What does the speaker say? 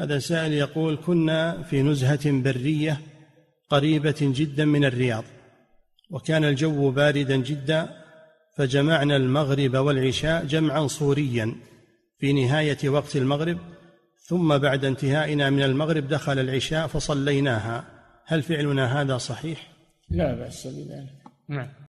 هذا سائل يقول كنا في نزهة برية قريبة جدا من الرياض وكان الجو باردا جدا فجمعنا المغرب والعشاء جمعا صوريا في نهاية وقت المغرب ثم بعد انتهائنا من المغرب دخل العشاء فصليناها هل فعلنا هذا صحيح؟ لا بأس بذلك نعم